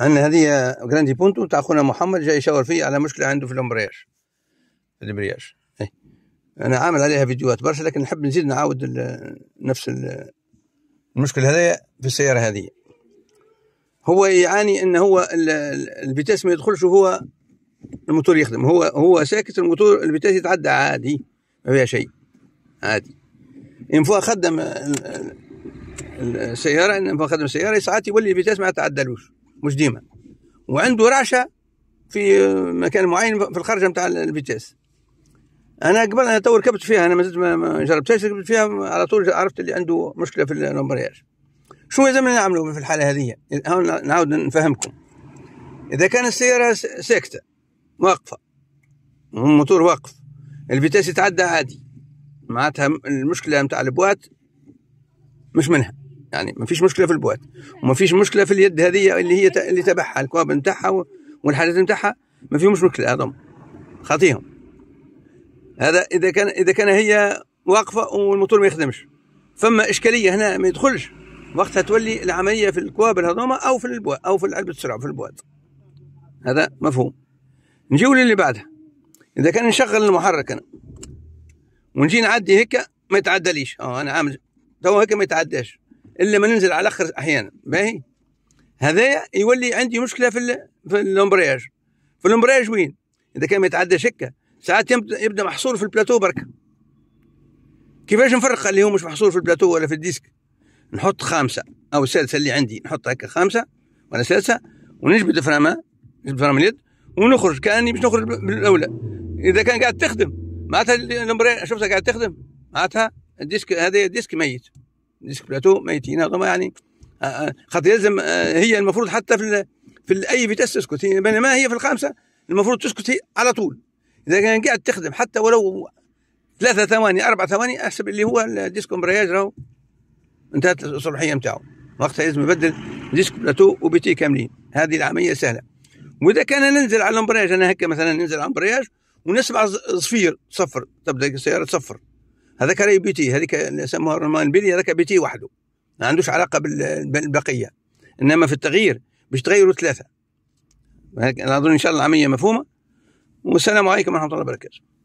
عندنا هذه جراندي بونتو تاع خونا محمد جاي يشاور فيا على مشكلة عنده في الأمبرياج في الأمبرياج إيه. أنا عامل عليها فيديوهات برشا لكن نحب نزيد نعاود نفس المشكل هذايا في السيارة هذه هو يعاني أن هو الفيتاس ما يدخلش وهو الموتور يخدم هو هو ساكت الموتور الفيتاس يتعدى عادي ما فيها شيء عادي ان فوا خدم السياره ان فوا خدم السياره ساعات يولي الفيتاس ما تعدلوش مش ديما وعنده رعشه في مكان معين في الخرجه نتاع الفيتاس انا قبل انا تو ركبت فيها انا ما زلت ما جربتهاش ركبت فيها على طول عرفت اللي عنده مشكله في الامبرياج شو لازم نعملوا في الحاله هذه نعاود نفهمكم اذا كان السياره ساكته واقفه الموتور واقف الفيتاس يتعدى عادي معناتها المشكله نتاع البوات مش منها يعني ما فيش مشكله في البوات وما فيش مشكله في اليد هذه اللي هي اللي تبعها الكواب نتاعها والحاجات نتاعها ما فيهمش مشكله هذوما خاطيهم هذا اذا كان اذا كان هي واقفه والموتور ما يخدمش فما اشكاليه هنا ما يدخلش وقتها تولي العمليه في الكوابل هذوما او في البوا او في علبه السرعه في البواد هذا مفهوم نجيو للي بعدها اذا كان نشغل المحرك انا ونجي نعدي هيك ما يتعدليش اه انا عامل تو هيك ما يتعداش الا ما ننزل على الاخر احيانا باهي هذايا يولي عندي مشكله في في الامبرياج في الامبرياج وين اذا كان ما شكه هكا ساعات يبدا محصور في البلاتو برك كيفاش نفرق اللي هو مش محصور في البلاتو ولا في الديسك نحط خامسه او السادسه اللي عندي نحط هكا خامسه ولا سادسه ونجبد فراما نجبد فراما اليد ونخرج كاني باش نخرج بالاولى اذا كان قاعد تخدم معناتها شفتها قاعد تخدم معناتها الديسك هذا الديسك ميت ديسك نسكبلاتو ميتين طبعا يعني آه، آه، خاطر يلزم آه، هي المفروض حتى في في اي فيتاس تسكت بينما هي في الخامسه المفروض تسكت على طول اذا كان قاعد تخدم حتى ولو ثلاثة ثواني أربع ثواني أحسب اللي هو الديسك امبرياج راهو انتهت الصلاحيه نتاعو وقتها لازم يبدل ديسك بلاتو وبيتي كاملين هذه العملية سهلة وإذا كان ننزل على الامبرياج أنا هكا مثلا ننزل على الامبرياج ونسمع صفير صفر تبدأ السيارة تصفر هذاك راهي بيتي هذيك سموها رومان بيلي هذاك بيتي وحده ما عندوش علاقه بالبقيه انما في التغيير باش تغيروا ثلاثه اظن ان شاء الله العمليه مفهومه والسلام عليكم ورحمه الله وبركاته